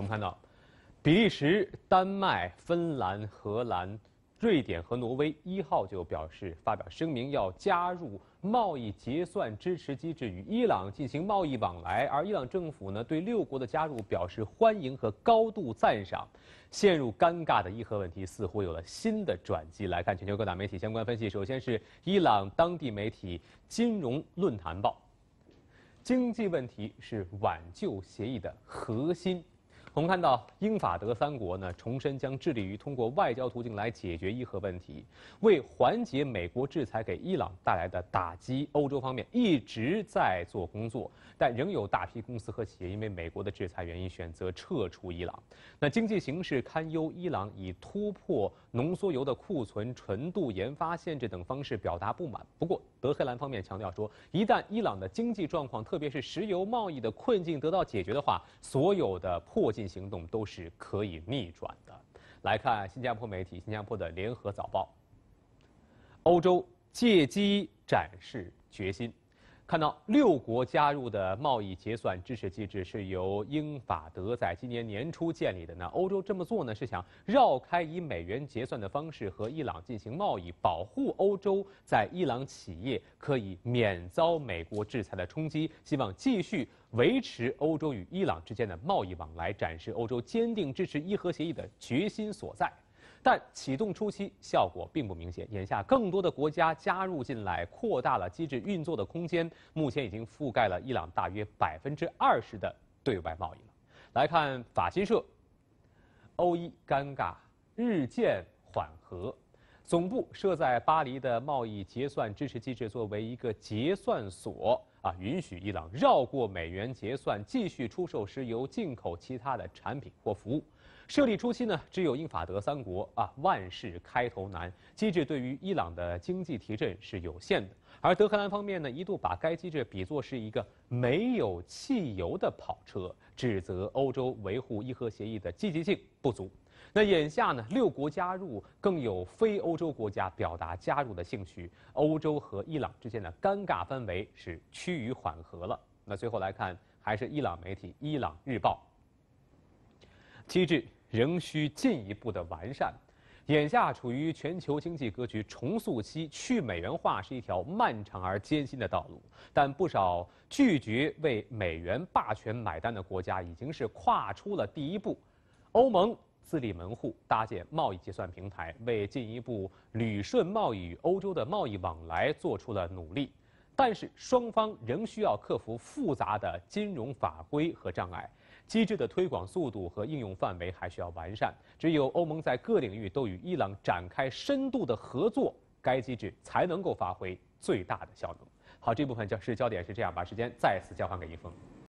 我们看到，比利时、丹麦、芬兰、荷兰、瑞典和挪威一号就表示发表声明，要加入贸易结算支持机制，与伊朗进行贸易往来。而伊朗政府呢，对六国的加入表示欢迎和高度赞赏。陷入尴尬的伊核问题似乎有了新的转机。来看全球各大媒体相关分析。首先是伊朗当地媒体《金融论坛报》，经济问题是挽救协议的核心。我们看到英法德三国呢，重申将致力于通过外交途径来解决伊核问题，为缓解美国制裁给伊朗带来的打击。欧洲方面一直在做工作，但仍有大批公司和企业因为美国的制裁原因选择撤出伊朗。那经济形势堪忧，伊朗以突破浓缩铀的库存纯度、研发限制等方式表达不满。不过，德黑兰方面强调说，一旦伊朗的经济状况，特别是石油贸易的困境得到解决的话，所有的迫。行动都是可以逆转的。来看新加坡媒体《新加坡的联合早报》：欧洲借机展示决心。看到六国加入的贸易结算支持机制是由英法德在今年年初建立的。那欧洲这么做呢，是想绕开以美元结算的方式和伊朗进行贸易，保护欧洲在伊朗企业可以免遭美国制裁的冲击，希望继续维持欧洲与伊朗之间的贸易往来，展示欧洲坚定支持伊核协议的决心所在。但启动初期效果并不明显。眼下，更多的国家加入进来，扩大了机制运作的空间。目前已经覆盖了伊朗大约百分之二十的对外贸易了。来看法新社，欧伊尴尬日渐缓和。总部设在巴黎的贸易结算支持机制作为一个结算所。啊，允许伊朗绕过美元结算，继续出售石油、进口其他的产品或服务。设立初期呢，只有英法德三国啊，万事开头难。机制对于伊朗的经济提振是有限的。而德、黑兰方面呢，一度把该机制比作是一个没有汽油的跑车，指责欧洲维护伊核协议的积极性不足。那眼下呢，六国加入，更有非欧洲国家表达加入的兴趣，欧洲和伊朗之间的尴尬氛围是趋于缓和了。那最后来看，还是伊朗媒体《伊朗日报》。机制仍需进一步的完善，眼下处于全球经济格局重塑期，去美元化是一条漫长而艰辛的道路。但不少拒绝为美元霸权买单的国家已经是跨出了第一步，欧盟。自立门户，搭建贸易结算平台，为进一步捋顺贸易与欧洲的贸易往来做出了努力。但是，双方仍需要克服复杂的金融法规和障碍，机制的推广速度和应用范围还需要完善。只有欧盟在各领域都与伊朗展开深度的合作，该机制才能够发挥最大的效能。好，这部分就是焦点是这样，把时间再次交还给一峰。